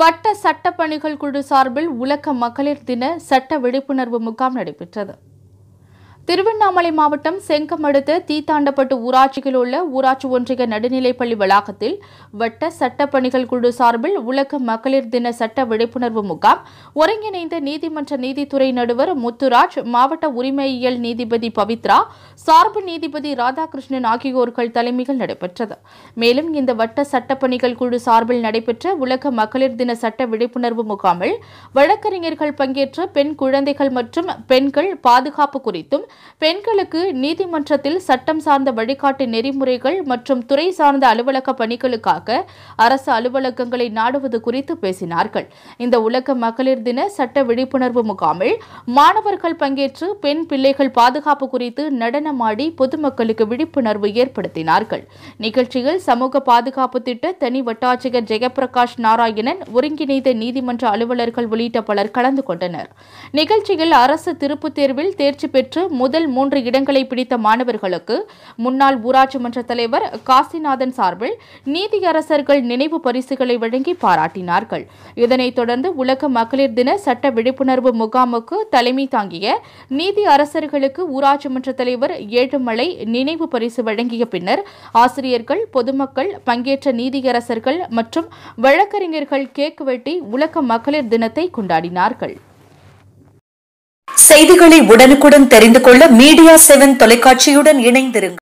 வட்ட சட்டப்பணிகள் குழு சார்பில் உலக மகளிர் தின சட்ட விழிப்புணர்வு முகாம் நடைபெற்றது திருவண்ணாமலை மாவட்டம் செங்கம் அடுத்த தீத்தாண்டப்பட்டு ஊராட்சியில் உள்ள ஊராட்சி ஒன்றிய நடுநிலைப்பள்ளி வளாகத்தில் வட்ட சட்டப்பணிகள் குழு சார்பில் உலக மகளிர் தின சட்ட விழிப்புணர்வு முகாம் ஒருங்கிணைந்த நீதிமன்ற நீதித்துறை நடுவர் முத்துராஜ் மாவட்ட உரிமையியல் நீதிபதி பவித்ரா சார்பு நீதிபதி ராதாகிருஷ்ணன் ஆகியோர்கள் தலைமையில் நடைபெற்றது மேலும் இந்த வட்ட சட்டப்பணிகள் குழு சார்பில் நடைபெற்ற உலக மகளிர் தின சட்ட விழிப்புணர்வு முகாமில் வழக்கறிஞர்கள் பங்கேற்ற பெண் குழந்தைகள் மற்றும் பெண்கள் பாதுகாப்பு குறித்தும் பெண்களுக்கு நீதிமன்றத்தில் சட்டம் சார்ந்த வழிகாட்டு நெறிமுறைகள் மற்றும் துறை சார்ந்த அலுவலக பணிகளுக்காக அரசு அலுவலகங்களை நாடுவது குறித்து பேசினார்கள் இந்த உலக மகளிர் தின சட்ட விழிப்புணர்வு முகாமில் மாணவர்கள் பங்கேற்று பெண் பிள்ளைகள் பாதுகாப்பு குறித்து நடனமாடி பொதுமக்களுக்கு விழிப்புணர்வு ஏற்படுத்தினார்கள் நிகழ்ச்சியில் சமூக பாதுகாப்பு திட்ட தனி வட்டாட்சியர் ஜெயபிரகாஷ் நாராயணன் ஒருங்கிணைந்த நீதிமன்ற அலுவலர்கள் உள்ளிட்ட பலர் கலந்து கொண்டனர் நிகழ்ச்சியில் அரசு திருப்பு தேர்வில் தேர்ச்சி பெற்று முதல் மூன்று இடங்களை பிடித்த மாணவர்களுக்கு முன்னாள் ஊராட்சி மன்ற தலைவர் காசிநாதன் சார்பில் நீதியரசர்கள் நினைவு பரிசுகளை வழங்கி பாராட்டினார்கள் இதனைத் தொடர்ந்து உலக மகளிர் தின சட்ட விழிப்புணர்வு முகாமுக்கு தலைமை தாங்கிய நீதி அரசர்களுக்கு ஊராட்சி மன்ற தலைவர் ஏழுமலை நினைவு பரிசு வழங்கிய பின்னர் ஆசிரியர்கள் பொதுமக்கள் பங்கேற்ற நீதியரசர்கள் மற்றும் வழக்கறிஞர்கள் கேக் வெட்டி உலக மகளிர் தினத்தை கொண்டாடினார்கள் செய்திகளை உடனுக்குடன் தெரிந்து கொள்ள மீடியா செவன் தொலைக்காட்சியுடன் இணைந்திருங்கள்